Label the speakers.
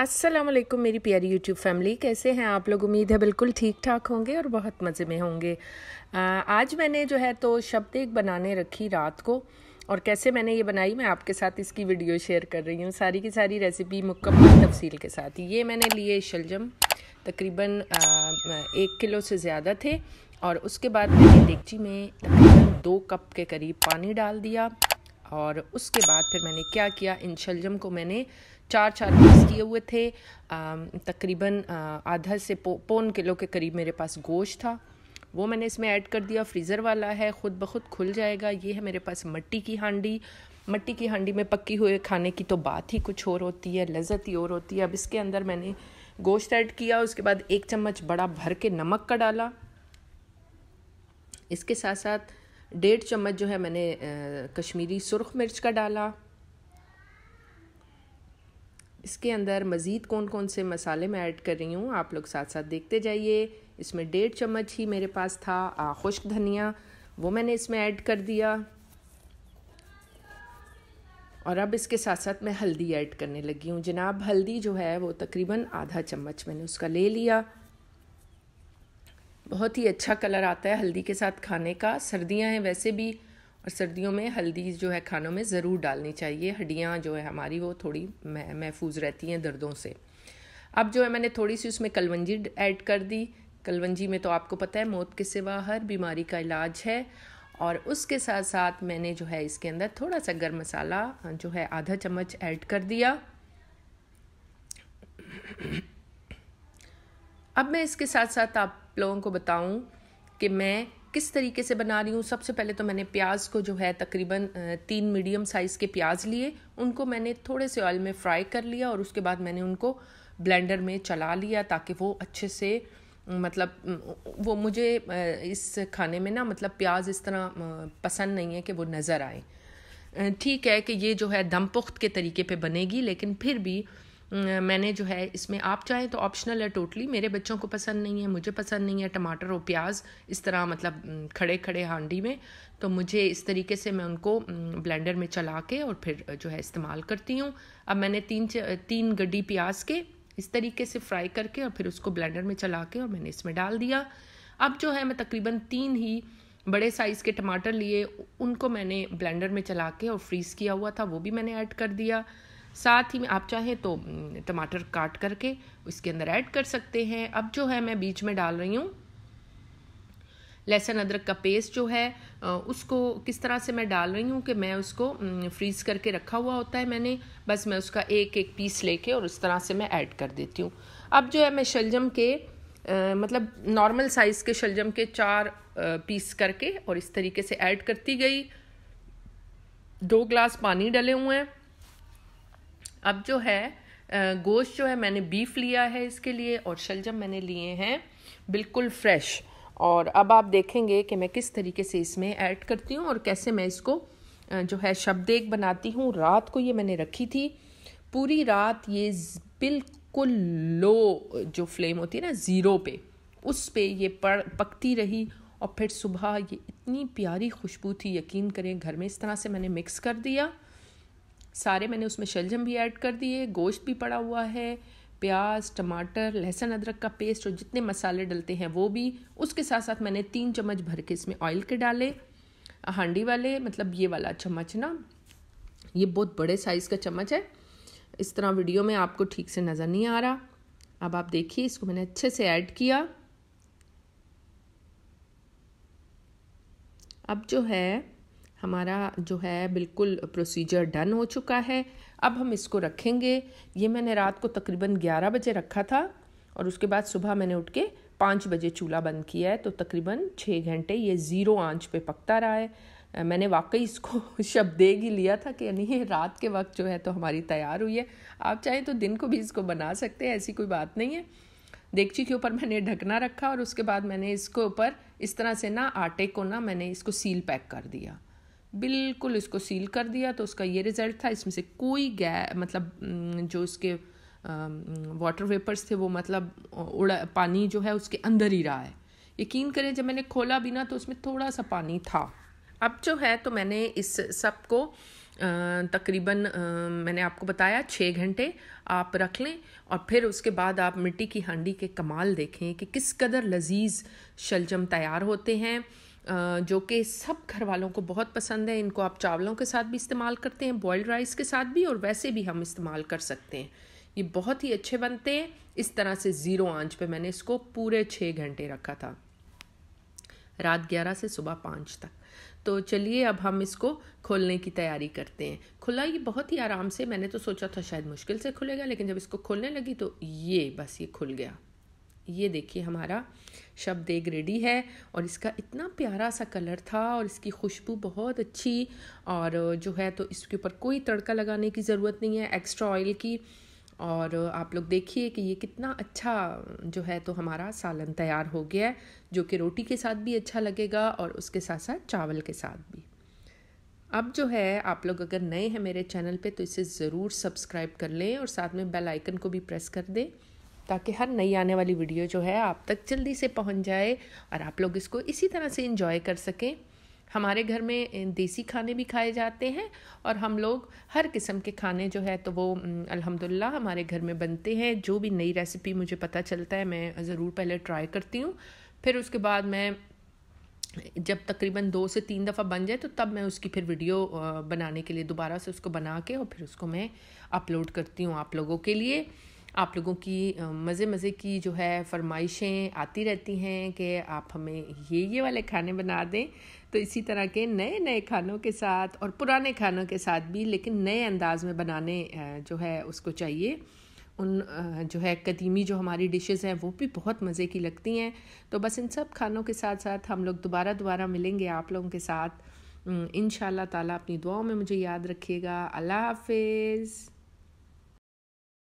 Speaker 1: असलम मेरी प्यारी YouTube family कैसे हैं आप लोग उम्मीद है बिल्कुल ठीक ठाक होंगे और बहुत मज़े में होंगे आज मैंने जो है तो शब्द एक बनाने रखी रात को और कैसे मैंने ये बनाई मैं आपके साथ इसकी वीडियो शेयर कर रही हूँ सारी की सारी रेसिपी मुकम्मल तफसील के साथ ये मैंने लिए शलजम तकरीबन एक किलो से ज़्यादा थे और उसके बाद मैंने डेगची में तकरीबन दो कप के करीब पानी डाल दिया और उसके बाद फिर मैंने क्या किया इन शलजम को मैंने चार चार पीस किए हुए थे तकरीबन आधा से पौन किलो के करीब मेरे पास गोश्त था वो मैंने इसमें ऐड कर दिया फ्रीज़र वाला है ख़ुद ब खुद खुल जाएगा ये है मेरे पास मट्टी की हांडी मट्टी की हांडी में पकी हुए खाने की तो बात ही कुछ और होती है लज़त ही और होती है अब इसके अंदर मैंने गोश्त ऐड किया उसके बाद एक चम्मच बड़ा भर के नमक का डाला इसके साथ साथ डेढ़ चम्मच जो है मैंने कश्मीरी सुरख मिर्च का डाला इसके अंदर मज़ीद कौन कौन से मसाले मैं ऐड कर रही हूँ आप लोग साथ साथ देखते जाइए इसमें डेढ़ चम्मच ही मेरे पास था खुश्क धनिया वो मैंने इसमें ऐड कर दिया और अब इसके साथ साथ मैं हल्दी ऐड करने लगी हूँ जनाब हल्दी जो है वो तकरीबन आधा चम्मच मैंने उसका ले लिया बहुत ही अच्छा कलर आता है हल्दी के साथ खाने का सर्दियां हैं वैसे भी और सर्दियों में हल्दी जो है खानों में ज़रूर डालनी चाहिए हड्डियाँ जो है हमारी वो थोड़ी महफूज रहती हैं दर्दों से अब जो है मैंने थोड़ी सी उसमें कलवंजी ऐड कर दी कलवंजी में तो आपको पता है मौत के सिवा हर बीमारी का इलाज है और उसके साथ साथ मैंने जो है इसके अंदर थोड़ा सा गर्म मसाला जो है आधा चम्मच ऐड कर दिया अब मैं इसके साथ साथ आप लोगों को बताऊं कि मैं किस तरीके से बना रही हूँ सबसे पहले तो मैंने प्याज को जो है तकरीबन तीन मीडियम साइज़ के प्याज लिए उनको मैंने थोड़े से ऑयल में फ्राई कर लिया और उसके बाद मैंने उनको ब्लेंडर में चला लिया ताकि वो अच्छे से मतलब वो मुझे इस खाने में ना मतलब प्याज इस तरह पसंद नहीं है कि वो नज़र आए ठीक है कि ये जो है दम पुख्त के तरीके पे बनेगी लेकिन फिर भी मैंने जो है इसमें आप चाहें तो ऑप्शनल है टोटली मेरे बच्चों को पसंद नहीं है मुझे पसंद नहीं है टमाटर और प्याज इस तरह मतलब खड़े खड़े हांडी में तो मुझे इस तरीके से मैं उनको ब्लेंडर में चला के और फिर जो है इस्तेमाल करती हूँ अब मैंने तीन तीन गड्डी प्याज के इस तरीके से फ्राई करके और फिर उसको ब्लेंडर में चला के और मैंने इसमें डाल दिया अब जो है मैं तकरीबन तीन ही बड़े साइज़ के टमाटर लिए उनको मैंने ब्लेंडर में चला के और फ्रीज़ किया हुआ था वो भी मैंने ऐड कर दिया साथ ही में आप चाहें तो टमाटर काट करके इसके अंदर ऐड कर सकते हैं अब जो है मैं बीच में डाल रही हूँ लहसुन अदरक का पेस्ट जो है उसको किस तरह से मैं डाल रही हूँ कि मैं उसको फ्रीज़ करके रखा हुआ होता है मैंने बस मैं उसका एक एक पीस लेके और उस तरह से मैं ऐड कर देती हूँ अब जो है मैं शलजम के आ, मतलब नॉर्मल साइज़ के शलजम के चार आ, पीस करके और इस तरीके से ऐड करती गई दो ग्लास पानी डले हुए हैं अब जो है गोश्त जो है मैंने बीफ लिया है इसके लिए और शलजम मैंने लिए हैं बिल्कुल फ्रेश और अब आप देखेंगे कि मैं किस तरीके से इसमें ऐड करती हूँ और कैसे मैं इसको जो है शब्द एक बनाती हूँ रात को ये मैंने रखी थी पूरी रात ये बिल्कुल लो जो फ्लेम होती है ना ज़ीरो पे उस पे ये पड़ पकती रही और फिर सुबह ये इतनी प्यारी खुशबू थी यकीन करें घर में इस तरह से मैंने मिक्स कर दिया सारे मैंने उसमें शलजम भी ऐड कर दिए गोश्त भी पड़ा हुआ है प्याज टमाटर लहसुन अदरक का पेस्ट और जितने मसाले डलते हैं वो भी उसके साथ साथ मैंने तीन चम्मच भर के इसमें ऑयल के डाले हांडी वाले मतलब ये वाला चम्मच ना ये बहुत बड़े साइज़ का चम्मच है इस तरह वीडियो में आपको ठीक से नज़र नहीं आ रहा अब आप देखिए इसको मैंने अच्छे से ऐड किया अब जो है हमारा जो है बिल्कुल प्रोसीजर डन हो चुका है अब हम इसको रखेंगे ये मैंने रात को तकरीबन 11 बजे रखा था और उसके बाद सुबह मैंने उठ के पाँच बजे चूल्हा बंद किया है तो तकरीबन छः घंटे ये ज़ीरो आंच पे पकता रहा है मैंने वाकई इसको शब्द देग ही लिया था कि यानी रात के वक्त जो है तो हमारी तैयार हुई है आप चाहें तो दिन को भी इसको बना सकते हैं ऐसी कोई बात नहीं है देखची के ऊपर मैंने ढकना रखा और उसके बाद मैंने इसके ऊपर इस तरह से ना आटे को ना मैंने इसको सील पैक कर दिया बिल्कुल इसको सील कर दिया तो उसका ये रिज़ल्ट था इसमें से कोई गै मतलब जो इसके वाटर वेपर्स थे वो मतलब उड़ा पानी जो है उसके अंदर ही रहा है यकीन करें जब मैंने खोला भी ना तो उसमें थोड़ा सा पानी था अब जो है तो मैंने इस सब को तकरीबन मैंने आपको बताया छः घंटे आप रख लें और फिर उसके बाद आप मिट्टी की हांडी के कमाल देखें कि किस कदर लजीज शलजम तैयार होते हैं जो कि सब घर वालों को बहुत पसंद है इनको आप चावलों के साथ भी इस्तेमाल करते हैं बॉयल्ड राइस के साथ भी और वैसे भी हम इस्तेमाल कर सकते हैं ये बहुत ही अच्छे बनते हैं इस तरह से ज़ीरो आंच पे मैंने इसको पूरे छः घंटे रखा था रात ग्यारह से सुबह पाँच तक तो चलिए अब हम इसको खोलने की तैयारी करते हैं खुला ये बहुत ही आराम से मैंने तो सोचा था शायद मुश्किल से खुलेगा लेकिन जब इसको खोलने लगी तो ये बस ये खुल गया ये देखिए हमारा शब्द एक रेडी है और इसका इतना प्यारा सा कलर था और इसकी खुशबू बहुत अच्छी और जो है तो इसके ऊपर कोई तड़का लगाने की ज़रूरत नहीं है एक्स्ट्रा ऑयल की और आप लोग देखिए कि ये कितना अच्छा जो है तो हमारा सालन तैयार हो गया है जो कि रोटी के साथ भी अच्छा लगेगा और उसके साथ साथ चावल के साथ भी अब जो है आप लोग अगर नए हैं मेरे चैनल पे तो इसे ज़रूर सब्सक्राइब कर लें और साथ में बेल आइकन को भी प्रेस कर दें ताकि हर नई आने वाली वीडियो जो है आप तक जल्दी से पहुंच जाए और आप लोग इसको इसी तरह से इंजॉय कर सकें हमारे घर में देसी खाने भी खाए जाते हैं और हम लोग हर किस्म के खाने जो है तो वो अल्हम्दुलिल्लाह हमारे घर में बनते हैं जो भी नई रेसिपी मुझे पता चलता है मैं ज़रूर पहले ट्राई करती हूँ फिर उसके बाद मैं जब तकरीबन दो से तीन दफ़ा बन जाए तो तब मैं उसकी फिर वीडियो बनाने के लिए दोबारा से उसको बना के और फिर उसको मैं अपलोड करती हूँ आप लोगों के लिए आप लोगों की मज़े मज़े की जो है फरमाइशें आती रहती हैं कि आप हमें ये ये वाले खाने बना दें तो इसी तरह के नए नए खानों के साथ और पुराने खानों के साथ भी लेकिन नए अंदाज में बनाने जो है उसको चाहिए उन जो है कदीमी जो हमारी डिशेस हैं वो भी बहुत मज़े की लगती हैं तो बस इन सब खानों के साथ साथ हम लोग दोबारा दोबारा मिलेंगे आप लोगों के साथ इन ताला अपनी दुआओं में मुझे याद रखिएगा अल्लाह हाफिज़